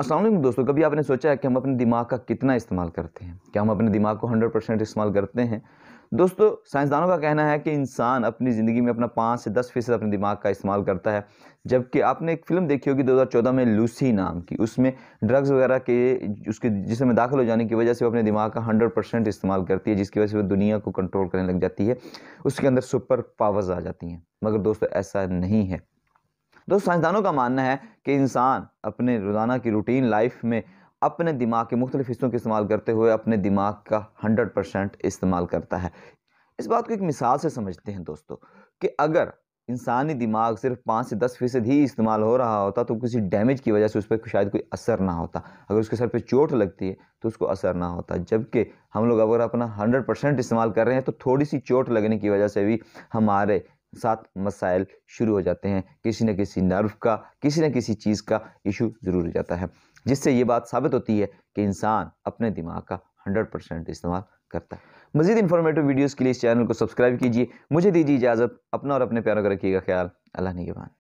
असलम दोस्तों कभी आपने सोचा है कि हम अपने दिमाग का कितना इस्तेमाल करते हैं क्या हम अपने दिमाग को 100 परसेंट इस्तेमाल करते हैं दोस्तों साइंसदानों का कहना है कि इंसान अपनी ज़िंदगी में अपना पाँच से दस फीसद अपने दिमाग का इस्तेमाल करता है जबकि आपने एक फ़िल्म देखी होगी 2014 में लूसी नाम की उसमें ड्रग्स वगैरह के उसके जिसमें दाखिल हो जाने की वजह से वो अपने दिमाग का 100 परसेंट इस्तेमाल करती है जिसकी वजह से वो दुनिया को कंट्रोल करने लग जाती है उसके अंदर सुपर पावर्स आ जाती हैं मगर दोस्तों ऐसा नहीं है दोस्तों साइंसदानों का मानना है कि इंसान अपने रोज़ाना की रूटीन लाइफ में अपने दिमाग के मुख्तलिफ हिस्सों के इस्तेमाल करते हुए अपने दिमाग का हंड्रेड परसेंट इस्तेमाल करता है इस बात को एक मिसाल से समझते हैं दोस्तों कि अगर इंसानी दिमाग सिर्फ पाँच से दस फीसद ही इस्तेमाल हो रहा होता तो किसी डैमेज की वजह से उस पर शायद कोई असर ना होता अगर उसके सर पे चोट लगती है तो उसको असर ना होता जबकि हम लोग अगर अपना हंड्रेड परसेंट इस्तेमाल कर रहे हैं तो थोड़ी सी चोट लगने की वजह से भी हमारे साथ मसाइल शुरू हो जाते हैं किसी न किसी नर्व का किसी न किसी चीज़ का इशू ज़रूर हो जाता है जिससे ये बात साबित होती है कि इंसान अपने दिमाग का हंड्रेड परसेंट इस्तेमाल करता है मजीद इन्फॉर्मेटिव वीडियोज़ के लिए इस चैनल को सब्सक्राइब कीजिए मुझे दीजिए इजाज़त अपना और अपने प्यारों का रखिएगा ख्याल अल्लाह निगवान